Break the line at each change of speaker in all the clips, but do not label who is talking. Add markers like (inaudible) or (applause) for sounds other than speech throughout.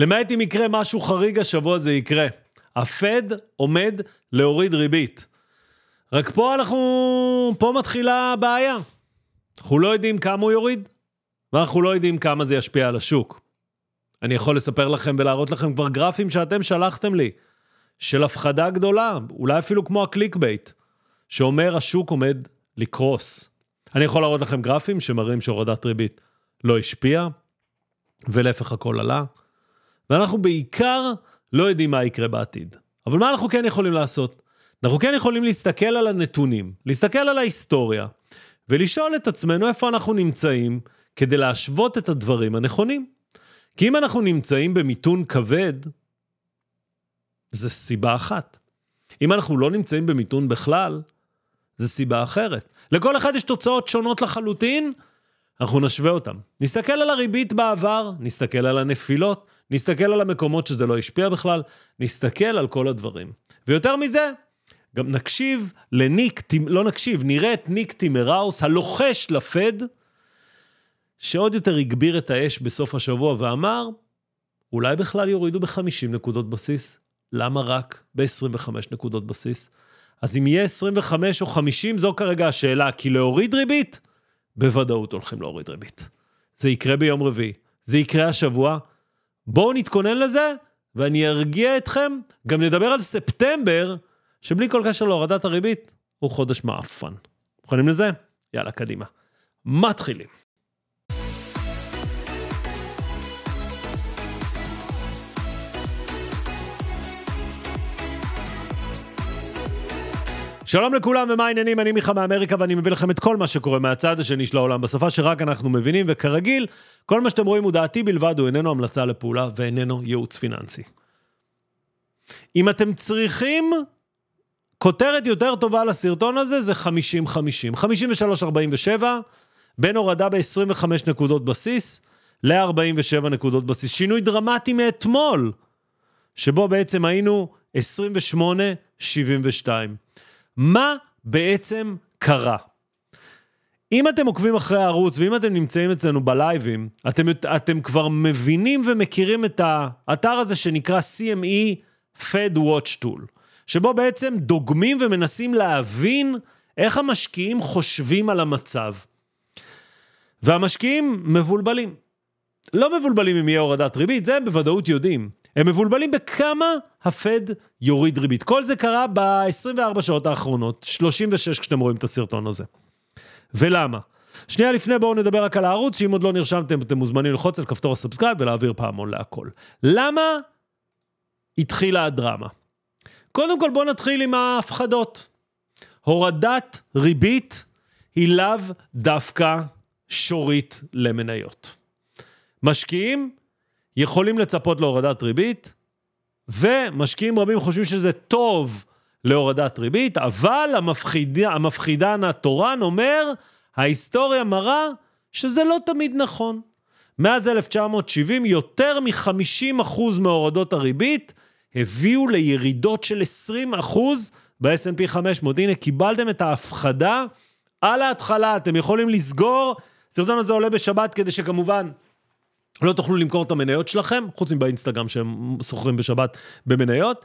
למעט אם יקרה משהו חריג, השבוע זה יקרה. הפד עומד להוריד ריבית. רק פה אנחנו... פה מתחילה הבעיה. אנחנו לא יודעים כמה הוא יוריד, ואנחנו לא יודעים כמה זה ישפיע על השוק. אני יכול לספר לכם ולהראות לכם כבר גרפים שאתם שלחתם לי, של הפחדה גדולה, אולי אפילו כמו הקליק בייט, שאומר השוק עומד לקרוס. אני יכול להראות לכם גרפים שמראים שהורדת ריבית לא השפיעה, ולהפך הכל עלה. ואנחנו בעיקר לא יודעים מה יקרה בעתיד. אבל מה אנחנו כן יכולים לעשות? אנחנו כן יכולים להסתכל על הנתונים, להסתכל על ההיסטוריה, ולשאול את עצמנו איפה אנחנו נמצאים כדי להשוות את הדברים הנכונים. כי אם אנחנו נמצאים במיתון כבד, זה סיבה אחת. אם אנחנו לא נמצאים במיתון בכלל, זה סיבה אחרת. לכל אחד יש תוצאות שונות לחלוטין, אנחנו נשווה אותן. נסתכל על הריבית בעבר, נסתכל על הנפילות, נסתכל על המקומות שזה לא השפיע בכלל, נסתכל על כל הדברים. ויותר מזה, גם נקשיב לניק, לא נקשיב, נראה את ניק טימראוס, הלוחש לפד, שעוד יותר הגביר את האש בסוף השבוע ואמר, אולי בכלל יורידו ב-50 נקודות בסיס? למה רק ב-25 נקודות בסיס? אז אם יהיה 25 או 50, זו כרגע השאלה, כי להוריד ריבית, בוודאות הולכים להוריד ריבית. זה יקרה ביום רביעי, זה יקרה השבוע, בואו נתכונן לזה, ואני ארגיע אתכם, גם נדבר על ספטמבר, שבלי כל קשר להורדת הריבית, הוא חודש מעפן. מוכנים לזה? יאללה, קדימה. מתחילים. שלום לכולם ומה העניינים, אני מיכה מאמריקה ואני מביא לכם את כל מה שקורה מהצד השני של העולם בשפה שרק אנחנו מבינים, וכרגיל, כל מה שאתם רואים הוא דעתי בלבד, הוא איננו המלצה לפעולה ואיננו ייעוץ פיננסי. אם אתם צריכים כותרת יותר טובה לסרטון הזה, זה 50-50. 53-47, בין הורדה ב-25 נקודות בסיס ל-47 נקודות בסיס. שינוי דרמטי מאתמול, שבו בעצם היינו 28-72. מה בעצם קרה. אם אתם עוקבים אחרי הערוץ ואם אתם נמצאים אצלנו בלייבים, אתם, אתם כבר מבינים ומכירים את האתר הזה שנקרא CME Fed Watch Tool, שבו בעצם דוגמים ומנסים להבין איך המשקיעים חושבים על המצב. והמשקיעים מבולבלים. לא מבולבלים אם יהיה הורדת ריבית, זה הם בוודאות יודעים. הם מבולבלים בכמה הפד יוריד ריבית. כל זה קרה ב-24 שעות האחרונות, 36 כשאתם רואים את הסרטון הזה. ולמה? שנייה לפני בואו נדבר רק על הערוץ, שאם עוד לא נרשמתם אתם מוזמנים ללחוץ על כפתור הסאבסקרייב ולהעביר פעמון להכל. למה התחילה הדרמה? קודם כל בואו נתחיל עם ההפחדות. הורדת ריבית היא לאו דווקא שורית למניות. משקיעים יכולים לצפות להורדת ריבית, ומשקיעים רבים חושבים שזה טוב להורדת ריבית, אבל המפחיד, המפחידן התורן אומר, ההיסטוריה מראה שזה לא תמיד נכון. מאז 1970 יותר מ-50% מהורדות הריבית הביאו לירידות של 20% ב-S&P 500. הנה, קיבלתם את ההפחדה על ההתחלה, אתם יכולים לסגור. הסרטון הזה עולה בשבת כדי שכמובן לא תוכלו למכור את המניות שלכם, חוץ מבאינסטגרם שהם שוכרים בשבת במניות.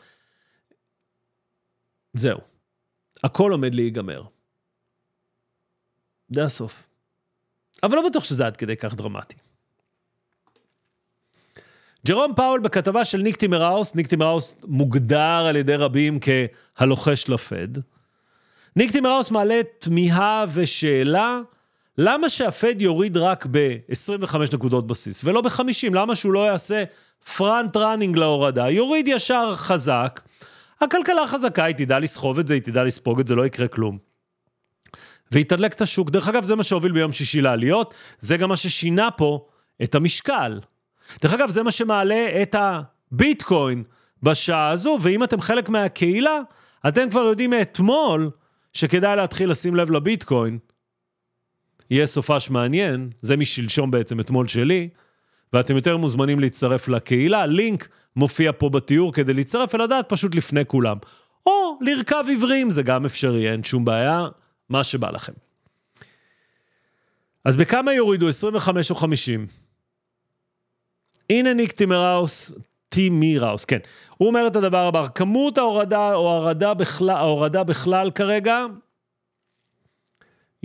זהו. הכל עומד להיגמר. זה הסוף. אבל לא בטוח שזה עד כדי כך דרמטי. ג'רום פאול בכתבה של ניק טימראוס, ניק טימראוס מוגדר על ידי רבים כהלוחש לפד. ניק טימראוס מעלה תמיהה ושאלה למה שהפד יוריד רק ב-25 נקודות בסיס ולא ב-50? למה שהוא לא יעשה פרנט ראנינג להורדה? יוריד ישר חזק, הכלכלה חזקה, היא תדע לסחוב את זה, היא תדע לספוג את זה, לא יקרה כלום. ויתדלק את השוק. דרך אגב, זה מה שהוביל ביום שישי לעליות, זה גם מה ששינה פה את המשקל. דרך אגב, זה מה שמעלה את הביטקוין בשעה הזו, ואם אתם חלק מהקהילה, אתם כבר יודעים מאתמול שכדאי להתחיל לשים לב לביטקוין, יהיה סופש מעניין, זה משלשום בעצם, אתמול שלי, ואתם יותר מוזמנים להצטרף לקהילה, לינק מופיע פה בתיאור כדי להצטרף ולדעת פשוט לפני כולם. או לרכב עיוורים, זה גם אפשרי, אין שום בעיה, מה שבא לכם. אז בכמה יורידו, 25 או 50? הנה ניק טימראוס, טימראוס, כן. הוא אומר את הדבר הבא, כמות ההורדה או ההורדה בכלל, ההורדה בכלל כרגע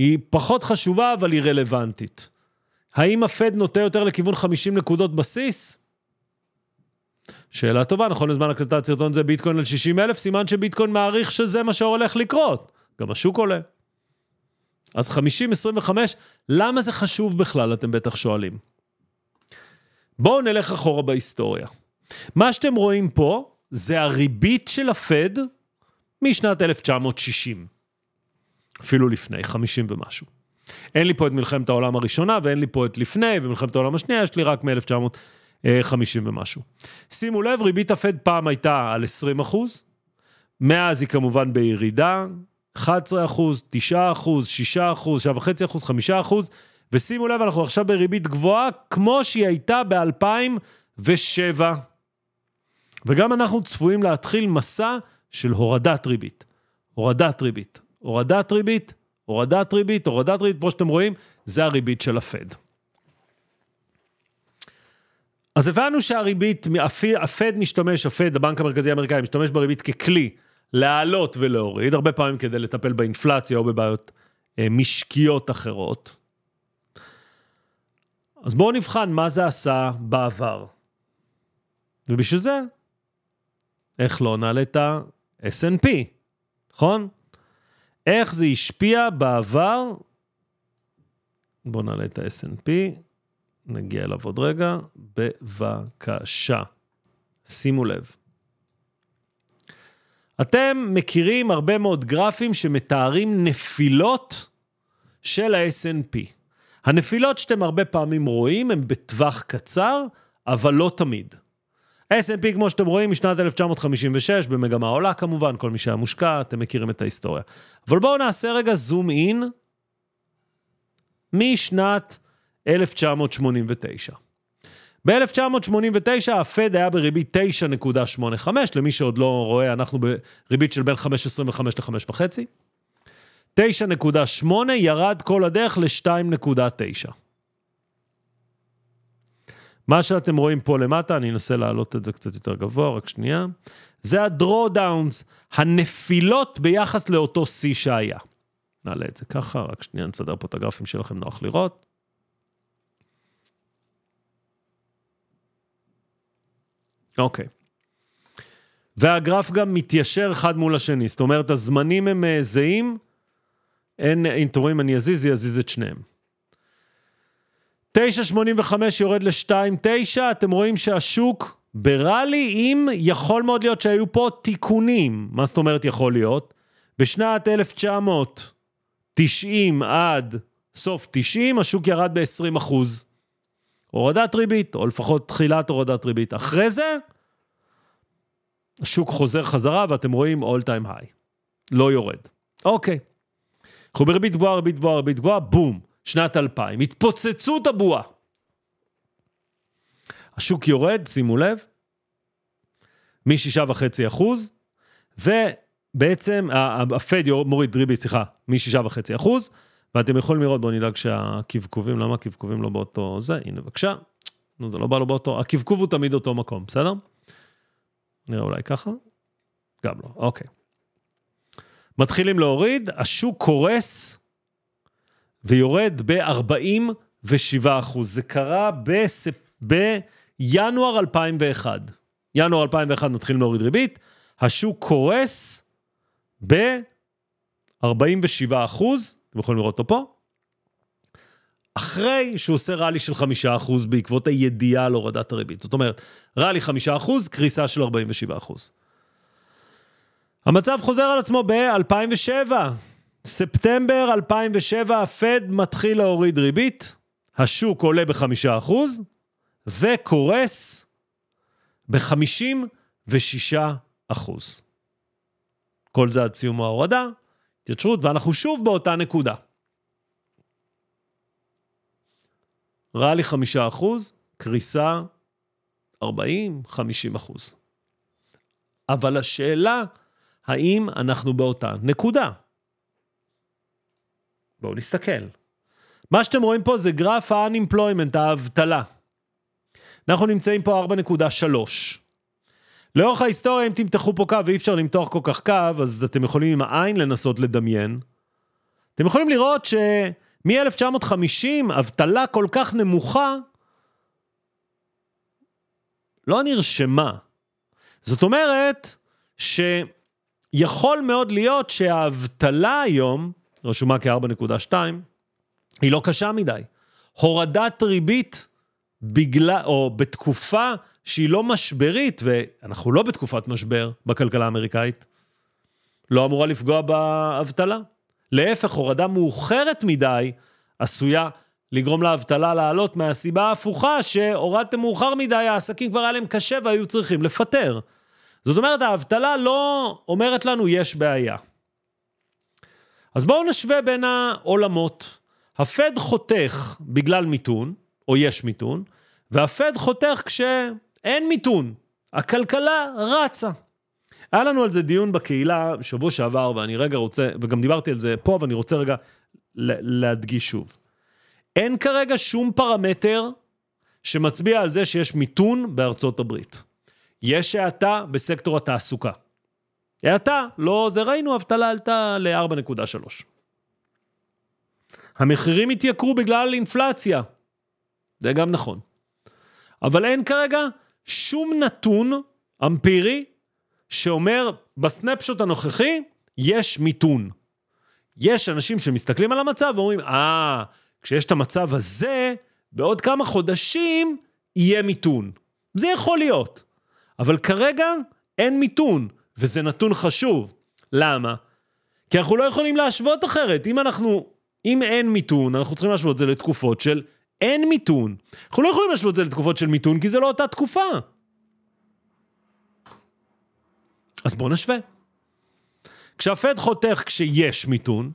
היא פחות חשובה, אבל היא רלוונטית. האם הפד נוטה יותר לכיוון 50 נקודות בסיס? שאלה טובה, נכון לזמן הקלטת סרטון זה ביטקוין על 60 אלף, סימן שביטקוין מעריך שזה מה שהולך לקרות. גם השוק עולה. אז 50, 25, למה זה חשוב בכלל, אתם בטח שואלים. בואו נלך אחורה בהיסטוריה. מה שאתם רואים פה זה הריבית של הפד משנת 1960. אפילו לפני, 50 ומשהו. אין לי פה את מלחמת העולם הראשונה, ואין לי פה את לפני, ומלחמת העולם השנייה, יש לי רק מ-1950 ומשהו. שימו לב, ריבית הפד פעם הייתה על 20 אחוז, מאז היא כמובן בירידה, 11 אחוז, 9 אחוז, 6 אחוז, 7.5 אחוז, 5 אחוז, ושימו לב, אנחנו עכשיו בריבית גבוהה, כמו שהיא הייתה ב-2007. וגם אנחנו צפויים להתחיל מסע של הורדת ריבית. הורדת ריבית, הורדת ריבית, הורדת ריבית, הורדת ריבית, כמו שאתם רואים, זה הריבית של הפד. אז הבנו שהריבית, הפד משתמש, הפד, הבנק המרכזי האמריקאי, משתמש בריבית ככלי להעלות ולהוריד, הרבה פעמים כדי לטפל באינפלציה או בבעיות אה, משקיות אחרות. אז בואו נבחן מה זה עשה בעבר. ובשביל זה, איך לא נעלה את ה snp נכון? איך זה השפיע בעבר? בואו נעלה את ה-S&P, נגיע אליו עוד רגע. בבקשה. שימו לב. אתם מכירים הרבה מאוד גרפים שמתארים נפילות של ה SNP. הנפילות שאתם הרבה פעמים רואים הן בטווח קצר, אבל לא תמיד. S&P, כמו שאתם רואים, משנת 1956, במגמה עולה כמובן, כל מי שהיה מושקע, אתם מכירים את ההיסטוריה. אבל בואו נעשה רגע זום אין משנת 1989. ב-1989 הפד היה בריבית 9.85, למי שעוד לא רואה, אנחנו בריבית של בין 5.25 ל-5.5. 9.8 ירד כל הדרך ל-2.9. מה שאתם רואים פה למטה, אני אנסה להעלות את זה קצת יותר גבוה, רק שנייה, זה הדרודאונס, הנפילות ביחס לאותו שיא שהיה. נעלה את זה ככה, רק שנייה נסדר פה את הגרפים שלכם, נוח לראות. אוקיי. והגרף גם מתיישר אחד מול השני, זאת אומרת, הזמנים הם אה, זהים, אין, אה, אם אתם רואים, אני אזיז, יזיז את שניהם. 9.85 יורד ל-2.9, אתם רואים שהשוק בראלי, אם יכול מאוד להיות שהיו פה תיקונים. מה זאת אומרת יכול להיות? בשנת 1990 עד סוף 90, השוק ירד ב-20 אחוז. הורדת ריבית, או לפחות תחילת הורדת ריבית. אחרי זה, השוק חוזר חזרה ואתם רואים all time high. לא יורד. אוקיי. אנחנו בריבית גבוהה, ריבית גבוהה, ריבית גבוהה, בום. שנת 2000. התפוצצות הבועה. השוק יורד, שימו לב, מ-6.5 אחוז, ובעצם הפד מוריד ריבית, סליחה, מ-6.5 אחוז, ואתם יכולים לראות, בואו נדאג שהקבקובים, למה הקבקובים לא באותו זה? הנה, בבקשה. נו, זה לא בא לו באותו, הקבקוב הוא תמיד אותו מקום, בסדר? נראה אולי ככה? גם לא, אוקיי. מתחילים להוריד, השוק קורס, ויורד ב-47 זה קרה בספ... בינואר 2001. ינואר 2001 מתחילים להוריד ריבית, השוק קורס ב-47 אתם יכולים לראות אותו פה, אחרי שהוא עושה ראלי של 5 אחוז בעקבות הידיעה על הורדת הריבית. זאת אומרת, ראלי 5 אחוז, קריסה של 47 אחוז. המצב חוזר על עצמו ב-2007, ספטמבר 2007, הפד מתחיל להוריד ריבית, השוק עולה ב-5% וקורס ב-56 כל זה עד סיום ההורדה, התייצרות, ואנחנו שוב באותה נקודה. ריאלי 5 קריסה 40-50 אבל השאלה, האם אנחנו באותה נקודה? בואו נסתכל. מה שאתם רואים פה זה גרף ה-unemployment, האבטלה. אנחנו נמצאים פה 4.3. לאורך ההיסטוריה, אם תמתחו פה קו, ואי אפשר למתוח כל כך קו, אז אתם יכולים עם העין לנסות לדמיין. אתם יכולים לראות שמ-1950, אבטלה כל כך נמוכה, לא נרשמה. זאת אומרת, שיכול מאוד להיות שהאבטלה היום רשומה כ-4.2, היא לא קשה מדי. הורדת ריבית בגלל, או בתקופה שהיא לא משברית, ואנחנו לא בתקופת משבר בכלכלה האמריקאית, לא אמורה לפגוע באבטלה. להפך, הורדה מאוחרת מדי עשויה לגרום לאבטלה לעלות מהסיבה ההפוכה שהורדתם מאוחר מדי, העסקים כבר היה להם קשה והיו צריכים לפטר. זאת אומרת, האבטלה לא אומרת לנו יש בעיה. אז בואו נשווה בין העולמות. הפד חותך בגלל מיתון, או יש מיתון, והפד חותך כשאין מיתון. הכלכלה רצה. היה לנו על זה דיון בקהילה שבוע שעבר, ואני רגע רוצה, וגם דיברתי על זה פה, ואני רוצה רגע להדגיש שוב. אין כרגע שום פרמטר שמצביע על זה שיש מיתון בארצות הברית. יש האטה בסקטור התעסוקה. האטה, לא זה ראינו, אבטלה עלתה ל-4.3. המחירים התייקרו בגלל אינפלציה. זה גם נכון. אבל אין כרגע שום נתון אמפירי שאומר, בסנפשוט הנוכחי יש מיתון. יש אנשים שמסתכלים על המצב ואומרים, אה, ah, כשיש את המצב הזה, בעוד כמה חודשים יהיה מיתון. זה יכול להיות. אבל כרגע אין מיתון. וזה נתון חשוב. למה? כי אנחנו לא יכולים להשוות אחרת. אם אנחנו, אם אין מיתון, אנחנו צריכים להשוות את זה לתקופות של אין מיתון. אנחנו לא יכולים להשוות את זה לתקופות של מיתון, כי זה לא אותה תקופה. אז בואו נשווה. כשהפד חותך כשיש מיתון,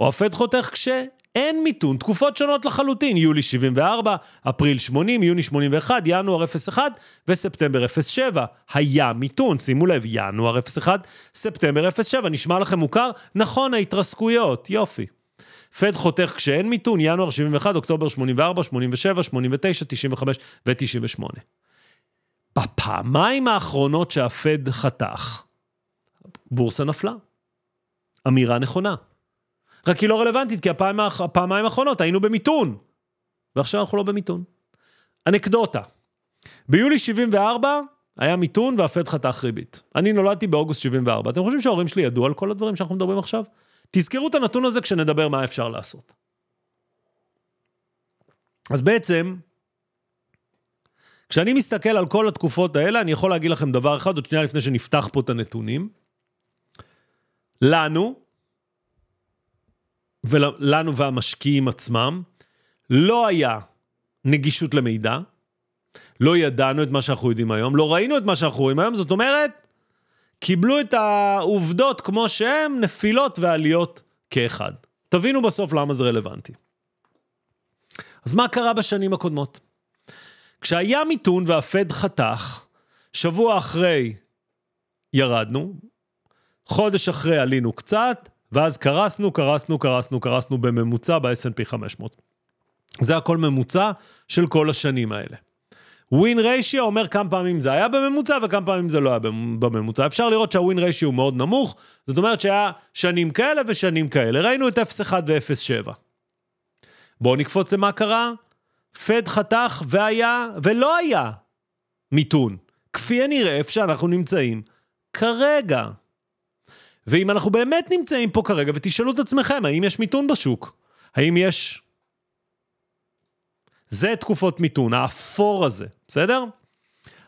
או הפד חותך כשאין אין מיתון, תקופות שונות לחלוטין, יולי 74, אפריל 80, יוני 81, ינואר 01 וספטמבר 07. היה מיתון, שימו לב, ינואר 01, ספטמבר 07, נשמע לכם מוכר? נכון, ההתרסקויות, יופי. פד חותך כשאין מיתון, ינואר 71, אוקטובר 84, 87, 89, 95 ו-98. בפעמיים האחרונות שהפד חתך, בורסה נפלה. אמירה נכונה. רק היא לא רלוונטית, כי הפעם, הפעמי האחרונות היינו במיתון. ועכשיו אנחנו לא במיתון. אנקדוטה. ביולי 74 היה מיתון והפד חתך ריבית. אני נולדתי באוגוסט 74. אתם חושבים שההורים שלי ידעו על כל הדברים שאנחנו מדברים עכשיו? תזכרו את הנתון הזה כשנדבר מה אפשר לעשות. אז בעצם, כשאני מסתכל על כל התקופות האלה, אני יכול להגיד לכם דבר אחד, עוד שנייה לפני שנפתח פה את הנתונים. לנו, ולנו והמשקיעים עצמם, לא היה נגישות למידע, לא ידענו את מה שאנחנו יודעים היום, לא ראינו את מה שאנחנו רואים היום, זאת אומרת, קיבלו את העובדות כמו שהן, נפילות ועליות כאחד. תבינו בסוף למה זה רלוונטי. אז מה קרה בשנים הקודמות? כשהיה מיתון והפד חתך, שבוע אחרי ירדנו, חודש אחרי עלינו קצת, ואז קרסנו, קרסנו, קרסנו, קרסנו בממוצע ב-S&P 500. זה הכל ממוצע של כל השנים האלה. ווין ריישיו אומר כמה פעמים זה היה בממוצע וכמה פעמים זה לא היה בממוצע. אפשר לראות שהווין ריישיו הוא מאוד נמוך, זאת אומרת שהיה שנים כאלה ושנים כאלה. ראינו את 0.1 ו-0.7. בואו נקפוץ למה קרה. פד חתך והיה ולא היה מיתון, כפי הנראה איפה שאנחנו נמצאים כרגע. ואם אנחנו באמת נמצאים פה כרגע, ותשאלו את עצמכם, האם יש מיתון בשוק? האם יש... זה תקופות מיתון, האפור הזה, בסדר?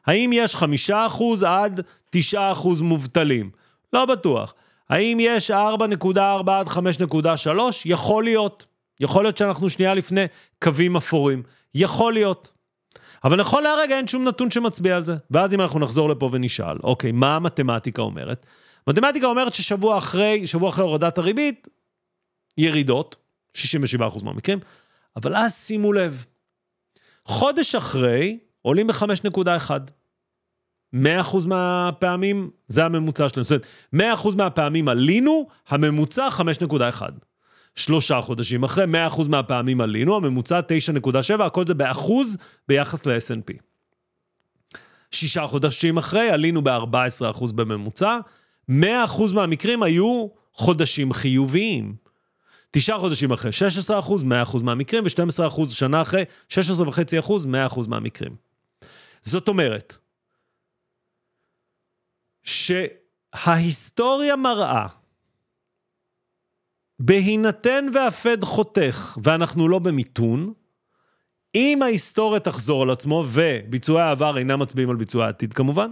האם יש חמישה אחוז עד תשעה אחוז מובטלים? לא בטוח. האם יש 4.4 עד 5.3? יכול להיות. יכול להיות שאנחנו שנייה לפני קווים אפורים. יכול להיות. אבל נכון להרגע אין שום נתון שמצביע על זה. ואז אם אנחנו נחזור לפה ונשאל, אוקיי, מה המתמטיקה אומרת? מתמטיקה אומרת ששבוע אחרי, שבוע אחרי הורדת הריבית, ירידות, 67% מהמקרים, אבל אז שימו לב, חודש אחרי עולים ב-5.1. 100% מהפעמים, זה הממוצע שלנו. זאת אומרת, 100% מהפעמים עלינו, הממוצע 5.1. שלושה חודשים אחרי, 100% מהפעמים עלינו, הממוצע 9.7, הכל זה באחוז ביחס ל snp שישה חודשים אחרי, עלינו ב-14% בממוצע, 100% מהמקרים היו חודשים חיוביים. תשעה חודשים אחרי 16 100 מהמקרים, ו-12 שנה אחרי 16.5 100 מהמקרים. זאת אומרת, שההיסטוריה מראה, בהינתן והפד חותך, ואנחנו לא במיתון, אם ההיסטוריה תחזור על עצמו, וביצועי העבר אינם מצביעים על ביצועי העתיד כמובן,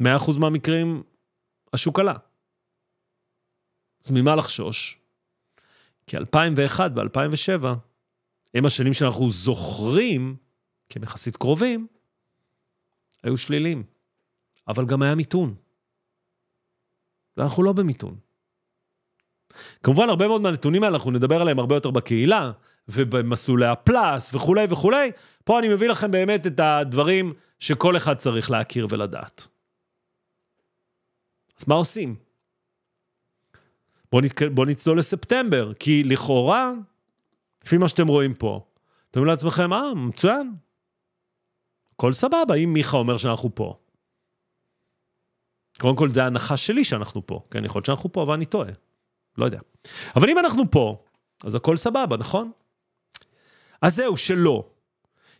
100% מהמקרים השוק עלה. אז ממה לחשוש? כי 2001 ו-2007 הם השנים שאנחנו זוכרים, כי הם יחסית קרובים, היו שלילים. אבל גם היה מיתון. ואנחנו לא במיתון. כמובן, הרבה מאוד מהנתונים האלה, אנחנו נדבר עליהם הרבה יותר בקהילה, ובמסלולי הפלאס, וכולי וכולי. פה אני מביא לכם באמת את הדברים שכל אחד צריך להכיר ולדעת. אז מה עושים? בואו נתק... בוא נצלול לספטמבר, כי לכאורה, לפי מה שאתם רואים פה, אתם אומרים לעצמכם, אה, מצוין, הכל סבבה, אם מיכה אומר שאנחנו פה. קודם כל, זו ההנחה שלי שאנחנו פה, כן? יכול להיות שאנחנו פה, אבל אני טועה. לא יודע. אבל אם אנחנו פה, אז הכל סבבה, נכון? אז זהו, שלא.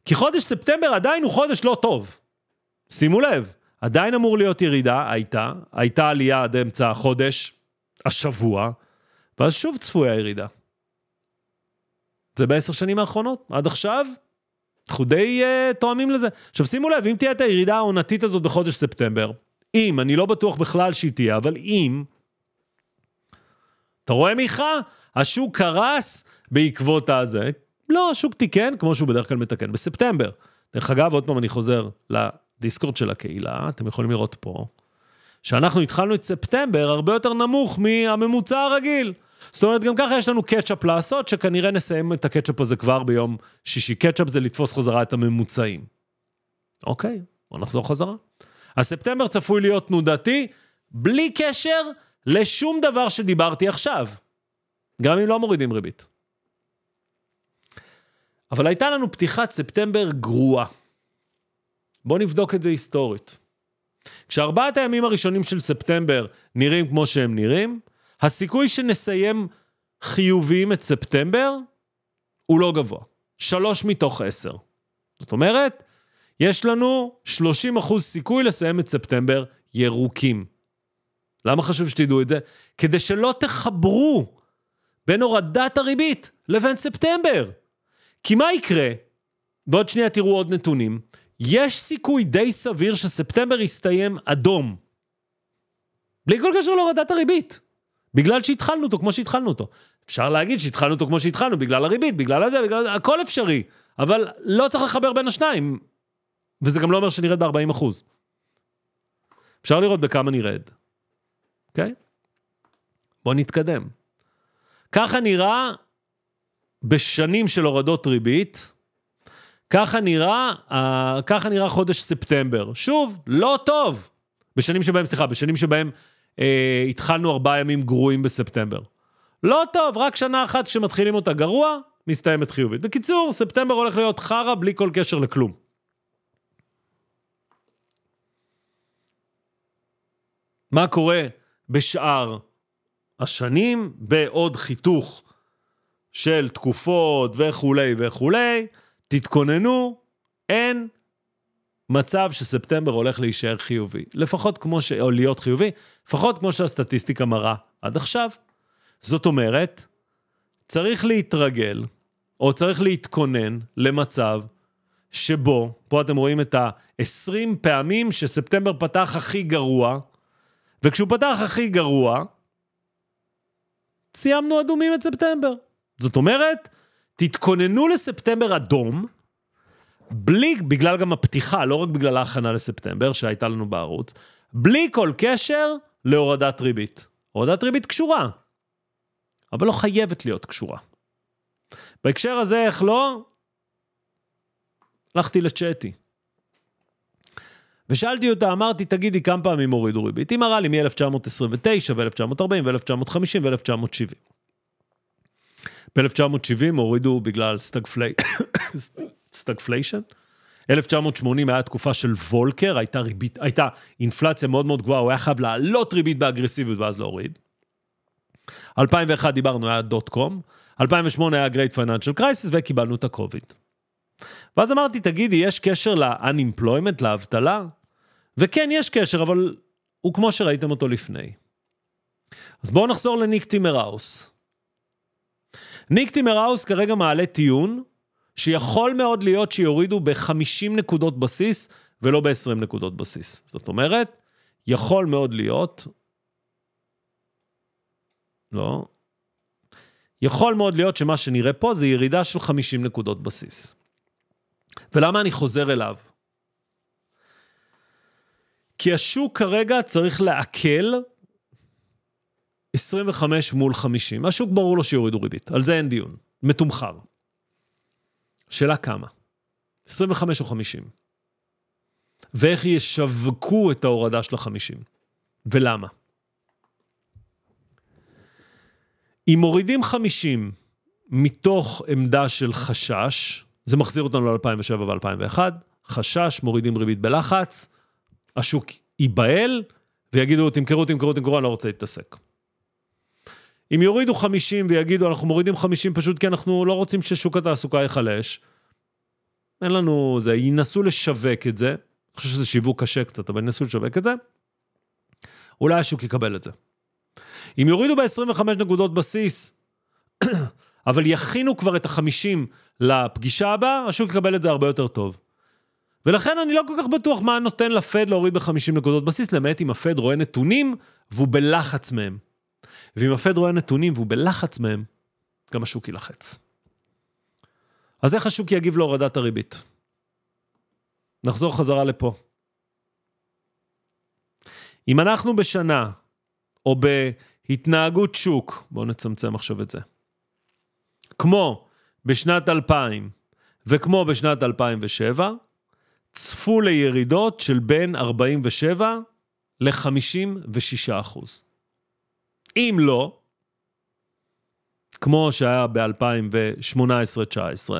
כי חודש ספטמבר עדיין הוא חודש לא טוב. שימו לב, עדיין אמור להיות ירידה, הייתה, הייתה עלייה עד אמצע החודש, השבוע, ואז שוב צפויה ירידה. זה בעשר שנים האחרונות, עד עכשיו, אנחנו די uh, תואמים לזה. עכשיו שימו לב, אם תהיה את הירידה העונתית הזאת בחודש ספטמבר, אם, אני לא בטוח בכלל שהיא תהיה, אבל אם, אתה רואה מיכה? השוק קרס בעקבות הזה. לא, השוק תיקן כמו שהוא בדרך כלל מתקן בספטמבר. דרך אגב, עוד פעם אני חוזר הדיסקורד של הקהילה, אתם יכולים לראות פה, שאנחנו התחלנו את ספטמבר הרבה יותר נמוך מהממוצע הרגיל. זאת אומרת, גם ככה יש לנו קצ'אפ לעשות, שכנראה נסיים את הקצ'אפ הזה כבר ביום שישי. קצ'אפ זה לתפוס חזרה את הממוצעים. אוקיי, בוא נחזור חזרה. אז ספטמבר צפוי להיות תנודתי, בלי קשר לשום דבר שדיברתי עכשיו. גם אם לא מורידים ריבית. אבל הייתה לנו פתיחת ספטמבר גרועה. בואו נבדוק את זה היסטורית. כשארבעת הימים הראשונים של ספטמבר נראים כמו שהם נראים, הסיכוי שנסיים חיוביים את ספטמבר הוא לא גבוה. שלוש מתוך עשר. זאת אומרת, יש לנו 30 אחוז סיכוי לסיים את ספטמבר ירוקים. למה חשוב שתדעו את זה? כדי שלא תחברו בין הורדת הריבית לבין ספטמבר. כי מה יקרה? ועוד שנייה תראו עוד נתונים. יש סיכוי די סביר שספטמבר יסתיים אדום. בלי כל קשר להורדת הריבית. בגלל שהתחלנו אותו כמו שהתחלנו אותו. אפשר להגיד שהתחלנו אותו כמו שהתחלנו, בגלל הריבית, בגלל הזה, בגלל זה, הכל אפשרי. אבל לא צריך לחבר בין השניים. וזה גם לא אומר שנרד ב-40 אחוז. אפשר לראות בכמה נרד, אוקיי? Okay? בואו נתקדם. ככה נראה בשנים של הורדות ריבית, ככה נראה, uh, ככה נראה חודש ספטמבר. שוב, לא טוב. בשנים שבהם, סליחה, בשנים שבהם uh, התחלנו ארבעה ימים גרועים בספטמבר. לא טוב, רק שנה אחת כשמתחילים אותה גרוע, מסתיימת חיובית. בקיצור, ספטמבר הולך להיות חרא בלי כל קשר לכלום. מה קורה בשאר השנים, בעוד חיתוך של תקופות וכולי וכולי. תתכוננו, אין מצב שספטמבר הולך להישאר חיובי. לפחות כמו ש... או להיות חיובי, לפחות כמו שהסטטיסטיקה מראה עד עכשיו. זאת אומרת, צריך להתרגל, או צריך להתכונן למצב שבו, פה אתם רואים את ה-20 פעמים שספטמבר פתח הכי גרוע, וכשהוא פתח הכי גרוע, סיימנו אדומים את ספטמבר. זאת אומרת, תתכוננו לספטמבר אדום, בלי, בגלל גם הפתיחה, לא רק בגלל ההכנה לספטמבר שהייתה לנו בערוץ, בלי כל קשר להורדת ריבית. הורדת ריבית קשורה, אבל לא חייבת להיות קשורה. בהקשר הזה, איך לא? הלכתי לצ'אטי. ושאלתי אותה, אמרתי, תגידי, כמה פעמים הורידו ריבית? היא מראה לי מ-1929 ו-1940 ו-1950 ו-1970. ב-1970 הורידו בגלל (coughs) סטגפליישן. 1980 היה תקופה של וולקר, הייתה ריבית, הייתה אינפלציה מאוד מאוד גבוהה, הוא היה חייב להעלות ריבית באגרסיביות ואז להוריד. 2001 דיברנו, היה דוט קום. 2008 היה גרייט פייננשל קרייסיס וקיבלנו את הקוביד. ואז אמרתי, תגידי, יש קשר ל לאבטלה? וכן, יש קשר, אבל הוא כמו שראיתם אותו לפני. אז בואו נחזור לניק טימר האוס. ניק טימראוס כרגע מעלה טיעון, שיכול מאוד להיות שיורידו ב-50 נקודות בסיס, ולא ב-20 נקודות בסיס. זאת אומרת, יכול מאוד להיות, לא, יכול מאוד להיות שמה שנראה פה זה ירידה של 50 נקודות בסיס. ולמה אני חוזר אליו? כי השוק כרגע צריך לעכל 25 מול 50. השוק ברור לו שיורידו ריבית, על זה אין דיון. מתומחר. שאלה כמה? 25 או 50? ואיך ישווקו את ההורדה של ה-50? ולמה? אם מורידים 50 מתוך עמדה של חשש, זה מחזיר אותנו ל-2007 ו-2001, חשש, מורידים ריבית בלחץ, השוק ייבהל, ויגידו, לו, תמכרו, תמכרו, תמכרו, אני לא רוצה להתעסק. אם יורידו 50 ויגידו, אנחנו מורידים 50 פשוט כי אנחנו לא רוצים ששוק התעסוקה ייחלש, אין לנו זה, ינסו לשווק את זה, אני חושב שזה שיווק קשה קצת, אבל ינסו לשווק את זה, אולי השוק יקבל את זה. אם יורידו ב-25 נקודות בסיס, (clears throat) אבל יכינו כבר את ה-50 לפגישה הבאה, השוק יקבל את זה הרבה יותר טוב. ולכן אני לא כל כך בטוח מה נותן לפד להוריד ב-50 נקודות בסיס, למעט אם הפד רואה נתונים והוא בלחץ מהם. ואם הפד רואה נתונים והוא בלחץ מהם, גם השוק יילחץ. אז איך השוק יגיב להורדת הריבית? נחזור חזרה לפה. אם אנחנו בשנה, או בהתנהגות שוק, בואו נצמצם עכשיו את זה, כמו בשנת 2000 וכמו בשנת 2007, צפו לירידות של בין 47 ל-56 אחוז. אם לא, כמו שהיה ב-2018-2019,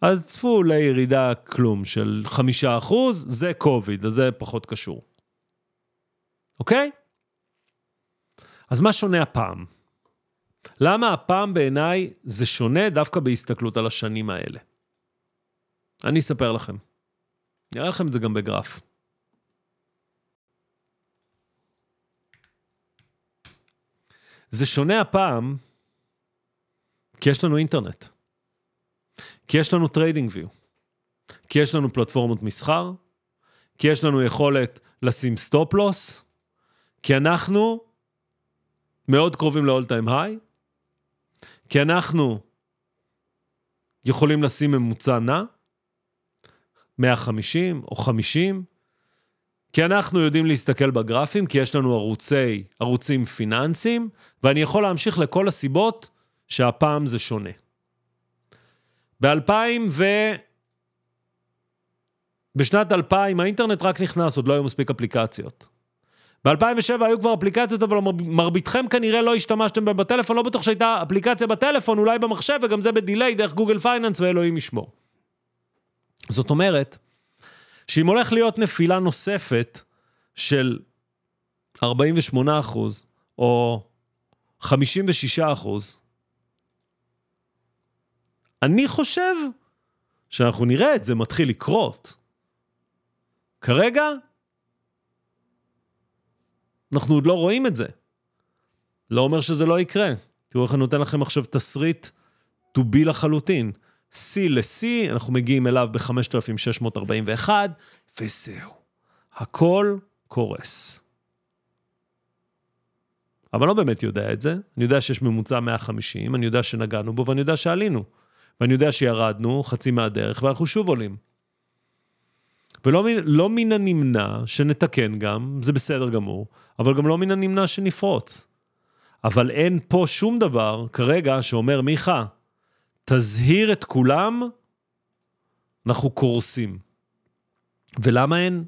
אז צפו לירידה כלום של חמישה אחוז, זה קוביד, אז זה פחות קשור. אוקיי? אז מה שונה הפעם? למה הפעם בעיניי זה שונה דווקא בהסתכלות על השנים האלה? אני אספר לכם. נראה לכם את זה גם בגרף. זה שונה הפעם, כי יש לנו אינטרנט, כי יש לנו טריידינג ויו, כי יש לנו פלטפורמות מסחר, כי יש לנו יכולת לשים סטופ לוס, כי אנחנו מאוד קרובים ל-all time high, כי אנחנו יכולים לשים ממוצע נע, 150 או 50, כי אנחנו יודעים להסתכל בגרפים, כי יש לנו ערוצי, ערוצים פיננסיים, ואני יכול להמשיך לכל הסיבות שהפעם זה שונה. ב-2000 ו... בשנת 2000 האינטרנט רק נכנס, עוד לא היו מספיק אפליקציות. ב-2007 היו כבר אפליקציות, אבל מרביתכם כנראה לא השתמשתם בהן בטלפון, לא בטוח שהייתה אפליקציה בטלפון, אולי במחשב, וגם זה בדיליי דרך גוגל פייננס ואלוהים ישמור. זאת אומרת, שאם הולך להיות נפילה נוספת של 48 אחוז, או 56 אחוז, אני חושב שאנחנו נראה את זה מתחיל לקרות. כרגע, אנחנו עוד לא רואים את זה. לא אומר שזה לא יקרה. תראו איך אני נותן לכם עכשיו תסריט to be לחלוטין. שיא לשיא, אנחנו מגיעים אליו ב-5641, וזהו. הכל קורס. אבל לא באמת יודע את זה. אני יודע שיש ממוצע 150, אני יודע שנגענו בו ואני יודע שעלינו. ואני יודע שירדנו חצי מהדרך ואנחנו שוב עולים. ולא לא מן הנמנע שנתקן גם, זה בסדר גמור, אבל גם לא מן הנמנע שנפרוץ. אבל אין פה שום דבר כרגע שאומר, מיכה, תזהיר את כולם, אנחנו קורסים. ולמה אין?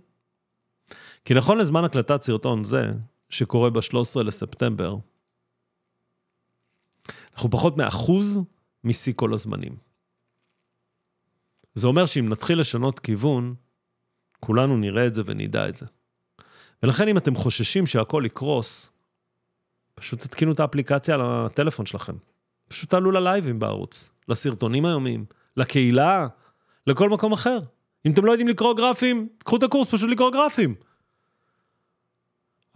כי נכון לזמן הקלטת סרטון זה, שקורה ב-13 לספטמבר, אנחנו פחות מאחוז משיא כל הזמנים. זה אומר שאם נתחיל לשנות כיוון, כולנו נראה את זה ונדע את זה. ולכן אם אתם חוששים שהכל יקרוס, פשוט תתקינו את האפליקציה על הטלפון שלכם. פשוט תעלו ללייבים בערוץ. לסרטונים היומיים, לקהילה, לכל מקום אחר. אם אתם לא יודעים לקרוא גרפים, קחו את הקורס פשוט לקרוא גרפים.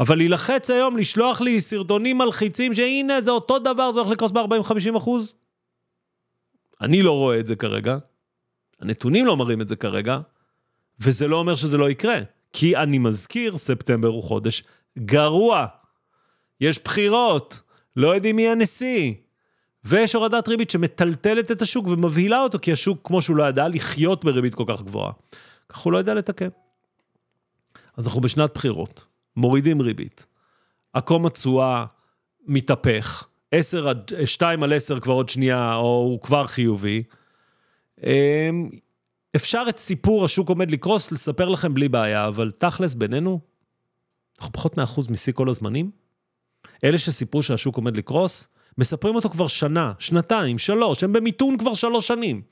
אבל להילחץ היום, לשלוח לי סרטונים מלחיצים שהנה זה אותו דבר, זה הולך לקרוס ב-40-50 אחוז? אני לא רואה את זה כרגע, הנתונים לא מראים את זה כרגע, וזה לא אומר שזה לא יקרה, כי אני מזכיר, ספטמבר הוא חודש גרוע. יש בחירות, לא יודעים מי הנשיא, ויש הורדת ריבית שמטלטלת את השוק ומבהילה אותו, כי השוק, כמו שהוא לא ידע לחיות בריבית כל כך גבוהה, כך הוא לא ידע לתקן. אז אנחנו בשנת בחירות, מורידים ריבית, עקום התשואה מתהפך, 10 עד 2 על 10 כבר עוד שנייה, או הוא כבר חיובי. אמ, אפשר את סיפור השוק עומד לקרוס לספר לכם בלי בעיה, אבל תכלס בינינו, אנחנו פחות מאחוז משיא כל הזמנים. אלה שסיפרו שהשוק עומד לקרוס, מספרים אותו כבר שנה, שנתיים, שלוש, הם במיתון כבר שלוש שנים.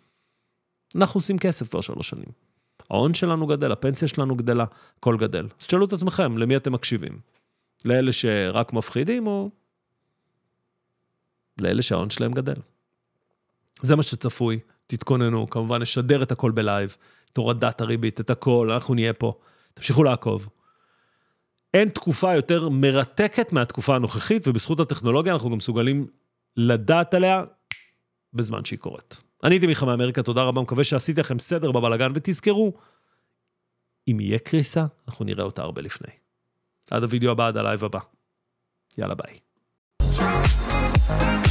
אנחנו עושים כסף כבר שלוש שנים. ההון שלנו גדל, הפנסיה שלנו גדלה, הכל גדל. אז תשאלו את עצמכם, למי אתם מקשיבים? לאלה שרק מפחידים או לאלה שההון שלהם גדל? זה מה שצפוי, תתכוננו, כמובן נשדר את הכל בלייב, את הורדת הריבית, את הכל, אנחנו נהיה פה. תמשיכו לעקוב. אין תקופה יותר מרתקת מהתקופה הנוכחית, ובזכות הטכנולוגיה אנחנו גם מסוגלים לדעת עליה בזמן שהיא קורית. אני הייתי מיכה מאמריקה, תודה רבה, מקווה שעשיתי לכם סדר בבלאגן, ותזכרו, אם יהיה קריסה, אנחנו נראה אותה הרבה לפני. עד הוידאו הבא, עד הלייב הבא. יאללה, ביי.